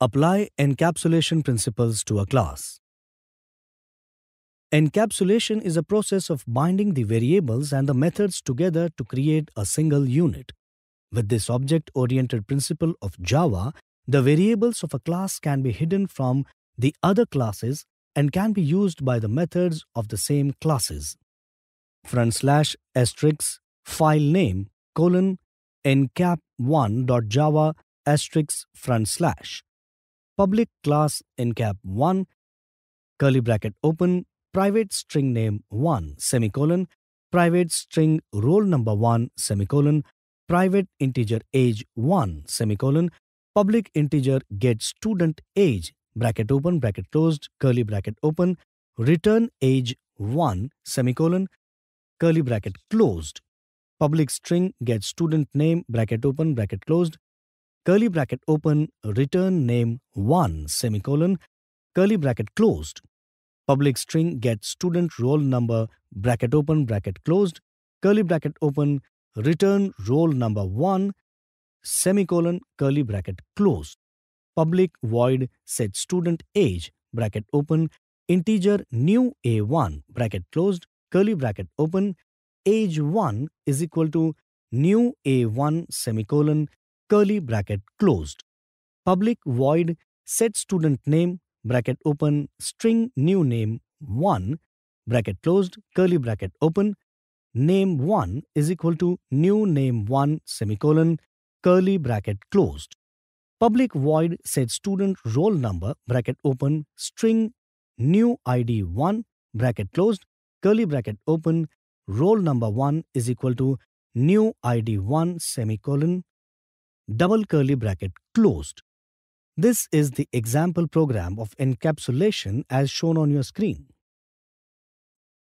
Apply encapsulation principles to a class. Encapsulation is a process of binding the variables and the methods together to create a single unit. With this object-oriented principle of Java, the variables of a class can be hidden from the other classes and can be used by the methods of the same classes. Front slash asterisk file name colon encap1.java asterisk front slash public class in cap one curly bracket open private string name 1 semicolon private string roll number 1 semicolon private integer age 1 semicolon public integer get student age bracket open bracket closed curly bracket open return age 1 semicolon curly bracket closed public string get student name bracket open bracket closed curly bracket open, return name 1, semicolon, curly bracket closed. Public string get student roll number, bracket open, bracket closed, curly bracket open, return roll number 1, semicolon, curly bracket closed. Public void set student age, bracket open, integer new a1, bracket closed, curly bracket open, age 1 is equal to new a1 semicolon curly bracket closed. Public void set student name bracket open string new name 1 bracket closed curly bracket open name 1 is equal to new name 1 semicolon curly bracket closed. Public void set student roll number bracket open string new id 1 bracket closed curly bracket open roll number 1 is equal to new id 1 semicolon double curly bracket closed. This is the example program of encapsulation as shown on your screen.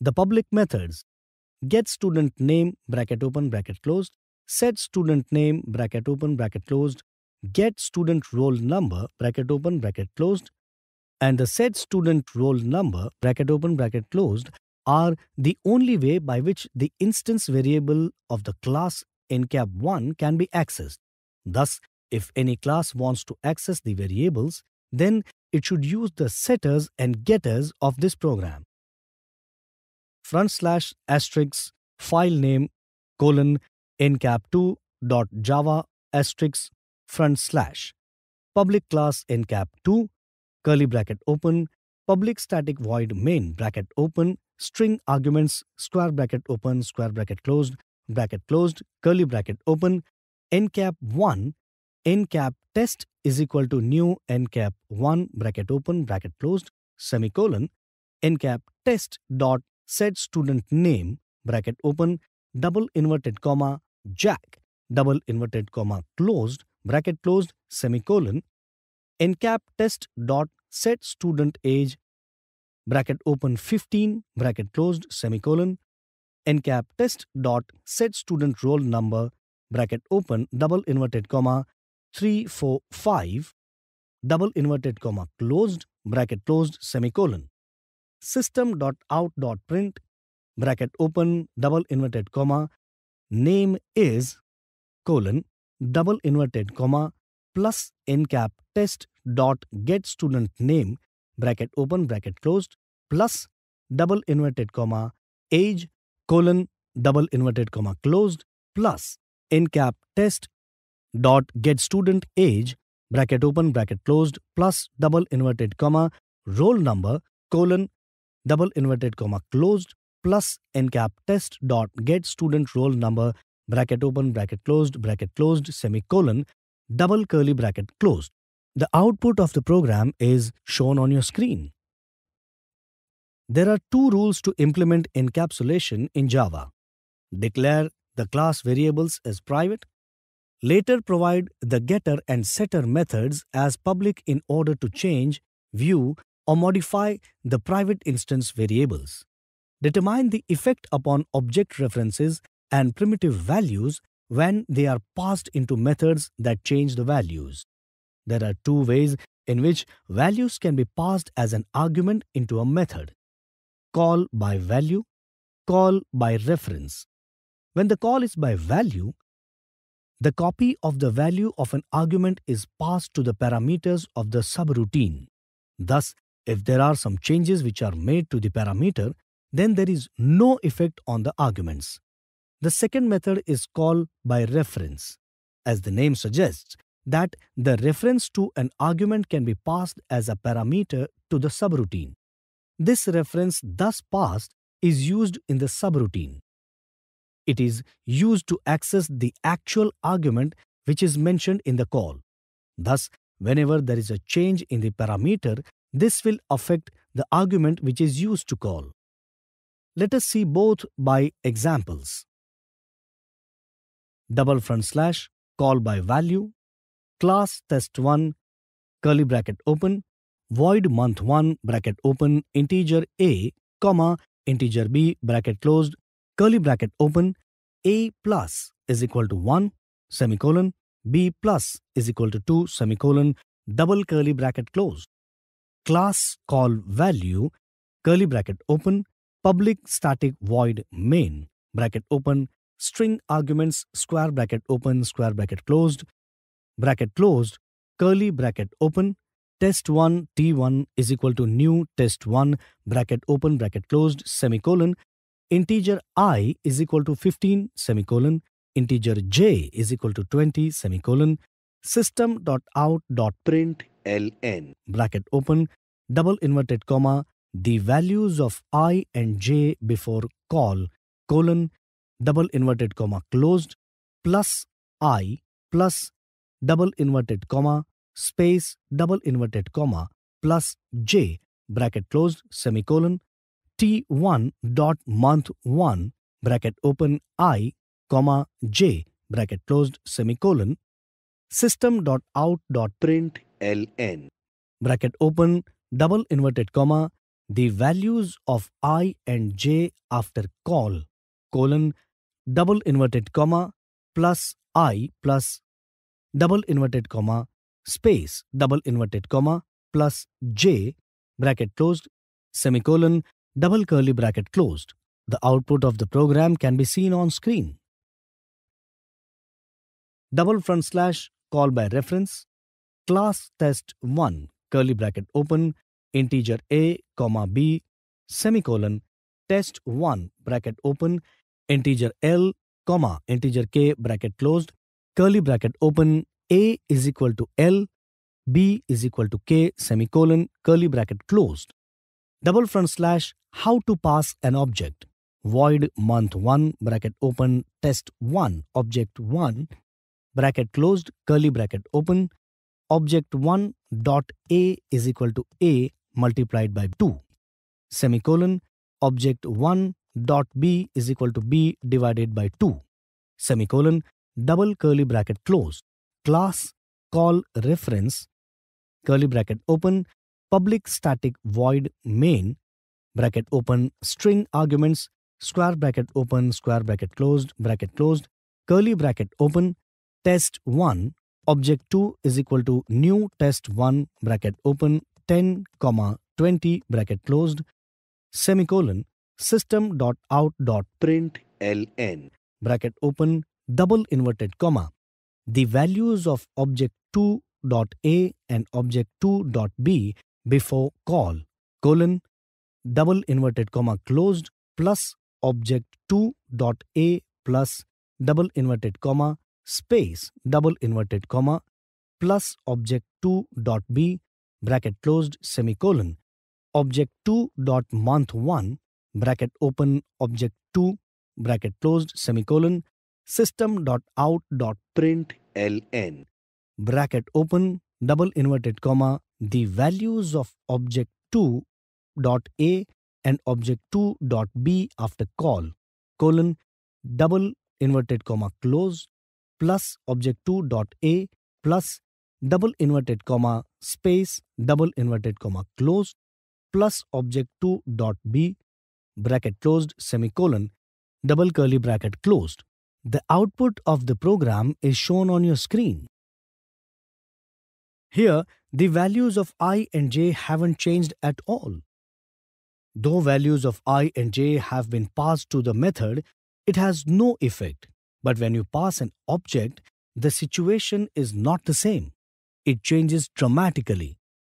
The public methods get student name bracket open bracket closed, set student name bracket open bracket closed, get student roll number bracket open bracket closed, and the set student roll number bracket open bracket closed are the only way by which the instance variable of the class ncap1 can be accessed. Thus, if any class wants to access the variables, then it should use the setters and getters of this program. Front slash asterisk file name colon ncap2 dot java asterisk front slash public class ncap2 curly bracket open public static void main bracket open string arguments square bracket open square bracket closed bracket closed curly bracket open ncap 1 ncap test is equal to new ncap 1 bracket open bracket closed semicolon ncap test dot set student name bracket open double inverted comma jack double inverted comma closed bracket closed semicolon ncap test dot set student age bracket open 15 bracket closed semicolon ncap test dot set student roll number bracket open, double inverted comma, 345, double inverted comma closed, bracket closed, semicolon. System.out.print, bracket open, double inverted comma, name is, colon, double inverted comma, plus ncap test dot get student name, bracket open, bracket closed, plus double inverted comma, age, colon, double inverted comma closed, plus ncap test dot get student age bracket open bracket closed plus double inverted comma roll number colon double inverted comma closed plus ncap test dot get student roll number bracket open bracket closed bracket closed semicolon double curly bracket closed. The output of the program is shown on your screen. There are two rules to implement encapsulation in Java. Declare the class variables as private. Later provide the getter and setter methods as public in order to change, view, or modify the private instance variables. Determine the effect upon object references and primitive values when they are passed into methods that change the values. There are two ways in which values can be passed as an argument into a method. Call by value, call by reference. When the call is by value, the copy of the value of an argument is passed to the parameters of the subroutine. Thus, if there are some changes which are made to the parameter, then there is no effect on the arguments. The second method is call by reference. As the name suggests, that the reference to an argument can be passed as a parameter to the subroutine. This reference thus passed is used in the subroutine. It is used to access the actual argument which is mentioned in the call. Thus, whenever there is a change in the parameter, this will affect the argument which is used to call. Let us see both by examples. Double front slash call by value class test1 curly bracket open void month1 bracket open integer a comma integer b bracket closed curly bracket open, A plus is equal to 1 semicolon, B plus is equal to 2 semicolon, double curly bracket closed. Class call value, curly bracket open, public static void main, bracket open, string arguments, square bracket open, square bracket closed, bracket closed, curly bracket open, test1 t1 is equal to new test1 bracket open bracket closed semicolon integer i is equal to 15 semicolon, integer j is equal to 20 semicolon, system.out.println bracket open, double inverted comma, the values of i and j before call colon, double inverted comma closed, plus i plus double inverted comma space double inverted comma plus j bracket closed semicolon T1 dot month 1 bracket open i comma j bracket closed semicolon system dot out dot print ln bracket open double inverted comma the values of i and j after call colon double inverted comma plus i plus double inverted comma space double inverted comma plus j bracket closed semicolon double curly bracket closed. The output of the program can be seen on screen. Double front slash call by reference class test 1 curly bracket open integer a comma b semicolon test 1 bracket open integer l comma integer k bracket closed curly bracket open a is equal to l b is equal to k semicolon curly bracket closed double front slash how to pass an object void month1 bracket open test1 object1 bracket closed curly bracket open object1 dot a is equal to a multiplied by 2 semicolon object1 dot b is equal to b divided by 2 semicolon double curly bracket closed class call reference curly bracket open public static void main bracket open string arguments square bracket open square bracket closed bracket closed curly bracket open test 1 object 2 is equal to new test 1 bracket open 10 comma 20 bracket closed semicolon system dot out dot print ln bracket open double inverted comma the values of object 2 dot a and object 2 dot b before call colon double inverted comma closed plus object 2 dot a plus double inverted comma space double inverted comma plus object 2 dot b bracket closed semicolon object 2 dot month 1 bracket open object 2 bracket closed semicolon system dot out dot print ln bracket open double inverted comma the values of object 2.a and object 2.b after call colon double inverted comma close plus object 2.a plus double inverted comma space double inverted comma close plus object 2.b bracket closed semicolon double curly bracket closed. The output of the program is shown on your screen. Here, the values of i and j haven't changed at all. Though values of i and j have been passed to the method, it has no effect. But when you pass an object, the situation is not the same. It changes dramatically.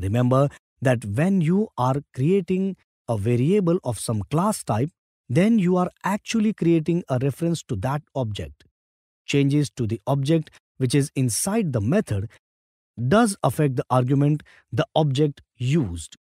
Remember that when you are creating a variable of some class type, then you are actually creating a reference to that object. Changes to the object which is inside the method does affect the argument the object used.